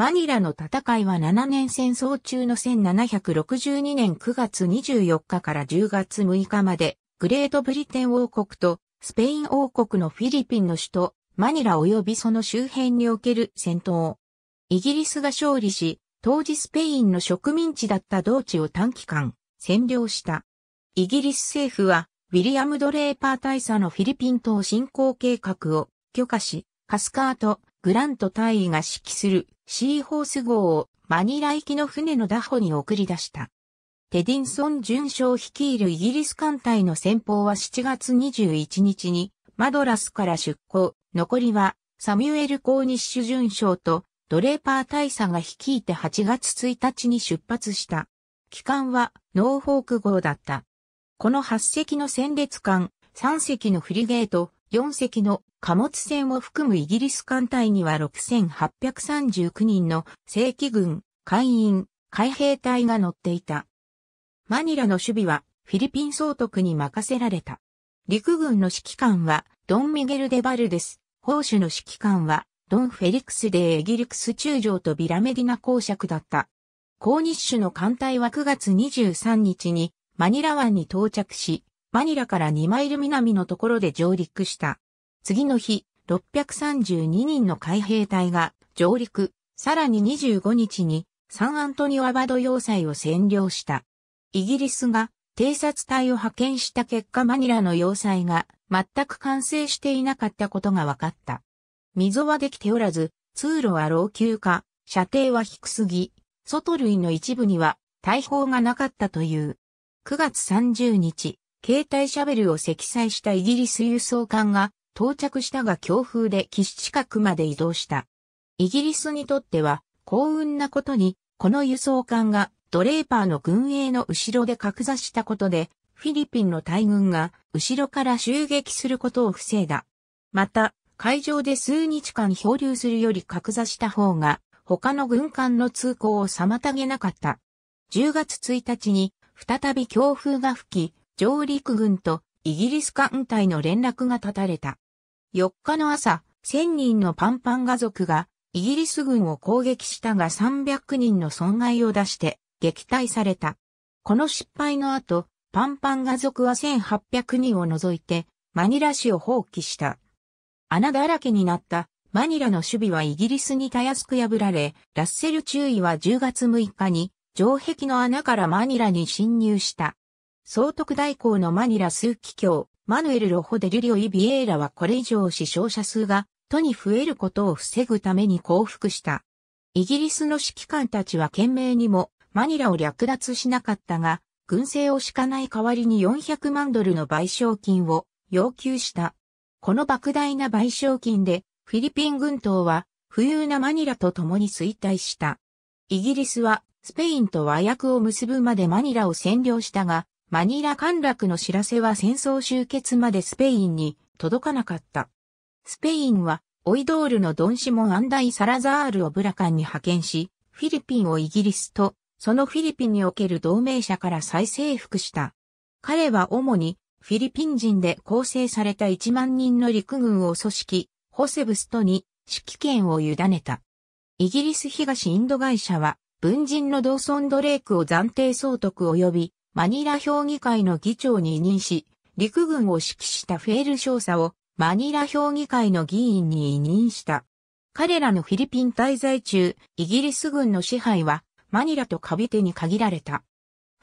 マニラの戦いは7年戦争中の1762年9月24日から10月6日まで、グレートブリテン王国とスペイン王国のフィリピンの首都、マニラ及びその周辺における戦闘。イギリスが勝利し、当時スペインの植民地だった同地を短期間占領した。イギリス政府は、ウィリアム・ドレーパー大佐のフィリピン島侵攻計画を許可し、カスカート・グラント大尉が指揮するシーホース号をマニラ行きの船の打歩に送り出した。テディンソン巡将率いるイギリス艦隊の先方は7月21日にマドラスから出港、残りはサミュエル・コーニッシュ巡将とドレーパー大佐が率いて8月1日に出発した。機関はノーフォーク号だった。この8隻の戦列艦、3隻のフリゲート、4隻の貨物船を含むイギリス艦隊には6839人の正規軍、海員、海兵隊が乗っていた。マニラの守備はフィリピン総督に任せられた。陸軍の指揮官はドン・ミゲル・デ・バルデス、砲手の指揮官はドン・フェリクス・デ・エギリクス中将とビラメディナ公爵だった。高日種の艦隊は9月23日にマニラ湾に到着し、マニラから2マイル南のところで上陸した。次の日、632人の海兵隊が上陸、さらに25日にサンアントニオアバド要塞を占領した。イギリスが偵察隊を派遣した結果マニラの要塞が全く完成していなかったことが分かった。溝はできておらず、通路は老朽化、射程は低すぎ、外類の一部には大砲がなかったという。9月30日、携帯シャベルを積載したイギリス輸送艦が到着したが強風で岸近くまで移動した。イギリスにとっては幸運なことに、この輸送艦がドレーパーの軍営の後ろで格座したことで、フィリピンの大軍が後ろから襲撃することを防いだ。また、海上で数日間漂流するより格座した方が、他の軍艦の通行を妨げなかった。10月1日に、再び強風が吹き、上陸軍とイギリス艦隊の連絡が断たれた。4日の朝、1000人のパンパン家族がイギリス軍を攻撃したが300人の損害を出して撃退された。この失敗の後、パンパン家族は1800人を除いてマニラ市を放棄した。穴だらけになったマニラの守備はイギリスにたやすく破られ、ラッセル注意は10月6日に城壁の穴からマニラに侵入した。総督代行のマニラ数機卿、マヌエル・ロホデ・リュリオ・イビエーラはこれ以上死傷者数が、都に増えることを防ぐために降伏した。イギリスの指揮官たちは懸命にも、マニラを略奪しなかったが、軍政を敷かない代わりに400万ドルの賠償金を要求した。この莫大な賠償金で、フィリピン軍島は、富裕なマニラと共に衰退した。イギリスは、スペインと和訳を結ぶまでマニラを占領したが、マニラ陥落の知らせは戦争終結までスペインに届かなかった。スペインは、オイドールのドンシモン・アンダイ・サラザールをブラカンに派遣し、フィリピンをイギリスと、そのフィリピンにおける同盟者から再征服した。彼は主に、フィリピン人で構成された1万人の陸軍を組織、ホセブストに指揮権を委ねた。イギリス東インド会社は、文人のドーソン・ドレイクを暫定総督及びマニラ評議会の議長に委任し、陸軍を指揮したフェール少佐をマニラ評議会の議員に委任した。彼らのフィリピン滞在中、イギリス軍の支配はマニラとカビテに限られた。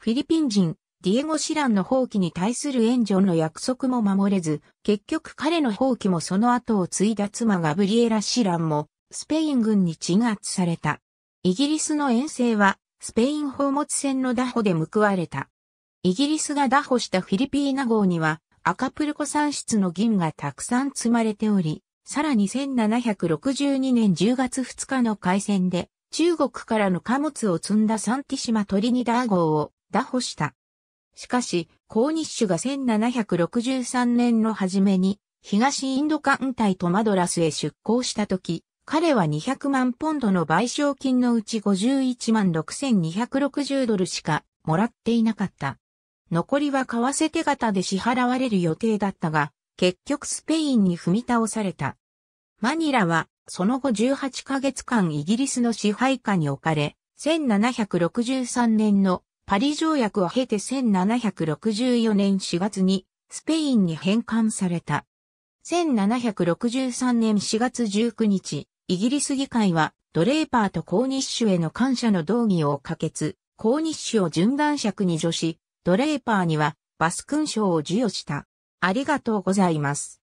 フィリピン人、ディエゴ・シランの放棄に対する援助の約束も守れず、結局彼の放棄もその後を継いだ妻ガブリエラ・シランも、スペイン軍に鎮圧された。イギリスの遠征は、スペイン放物船の打破で報われた。イギリスが打破したフィリピーナ号には、アカプルコ産出の銀がたくさん積まれており、さらに1762年10月2日の海戦で、中国からの貨物を積んだサンティシマトリニダー号を打破した。しかし、ッ日種が1763年の初めに、東インド艦隊トマドラスへ出港した時、彼は200万ポンドの賠償金のうち51万6260ドルしかもらっていなかった。残りは為替手形で支払われる予定だったが、結局スペインに踏み倒された。マニラは、その後18ヶ月間イギリスの支配下に置かれ、1763年のパリ条約を経て1764年4月にスペインに返還された。1763年4月19日、イギリス議会はドレーパーとコーニッシュへの感謝の動議を可決、コーニッシュを順男尺に助し、ドレーパーにはバス勲章を授与した。ありがとうございます。